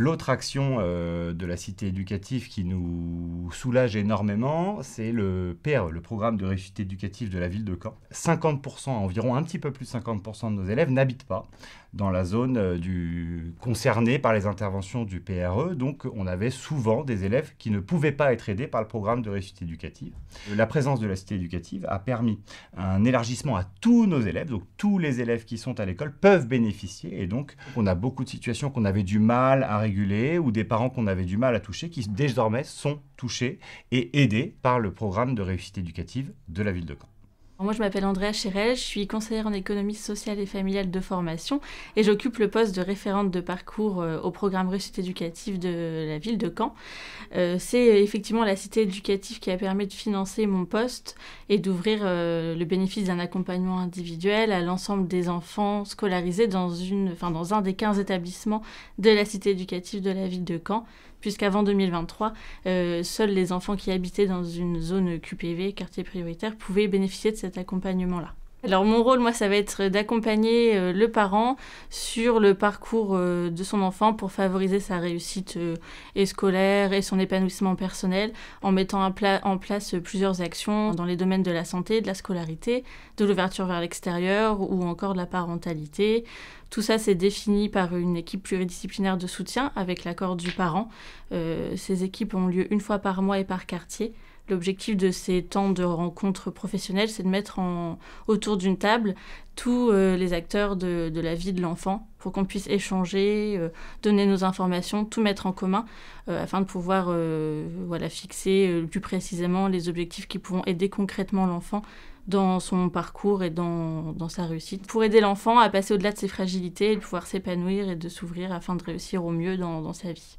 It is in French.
L'autre action euh, de la cité éducative qui nous soulage énormément, c'est le PRE, le programme de réussite éducative de la ville de Caen. 50%, environ un petit peu plus de 50% de nos élèves n'habitent pas dans la zone euh, du... concernée par les interventions du PRE, donc on avait souvent des élèves qui ne pouvaient pas être aidés par le programme de réussite éducative. La présence de la cité éducative a permis un élargissement à tous nos élèves, donc tous les élèves qui sont à l'école peuvent bénéficier, et donc on a beaucoup de situations qu'on avait du mal à ou des parents qu'on avait du mal à toucher qui désormais sont touchés et aidés par le programme de réussite éducative de la ville de Caen. Moi, je m'appelle Andrea Chérel, je suis conseillère en économie sociale et familiale de formation et j'occupe le poste de référente de parcours euh, au programme réussite éducative de la ville de Caen. Euh, c'est euh, effectivement la cité éducative qui a permis de financer mon poste et d'ouvrir le bénéfice d'un accompagnement individuel à l'ensemble des enfants scolarisés dans, dans un des 15 établissements de la cité éducative de la ville de Caen puisqu'avant 2023, euh, seuls les enfants qui habitaient dans une zone QPV, quartier prioritaire, pouvaient bénéficier de cet accompagnement-là. Alors mon rôle, moi, ça va être d'accompagner euh, le parent sur le parcours euh, de son enfant pour favoriser sa réussite euh, scolaire et son épanouissement personnel en mettant en place plusieurs actions dans les domaines de la santé, de la scolarité, de l'ouverture vers l'extérieur ou encore de la parentalité. Tout ça, c'est défini par une équipe pluridisciplinaire de soutien avec l'accord du parent. ces équipes ont lieu une fois par mois et par quartier L'objectif de ces temps de rencontres professionnelles, c'est de mettre autour d'une table tous euh, les acteurs de, la vie de l'enfant pour qu'on puisse échanger, euh, donner nos informations, tout mettre en commun euh, afin de pouvoir voilà, fixer plus précisément les objectifs qui pourront aider concrètement l'enfant dans son parcours et dans, sa réussite, pour aider l'enfant à passer au-delà de ses fragilités et de pouvoir s'épanouir et de s'ouvrir afin de réussir au mieux dans sa vie.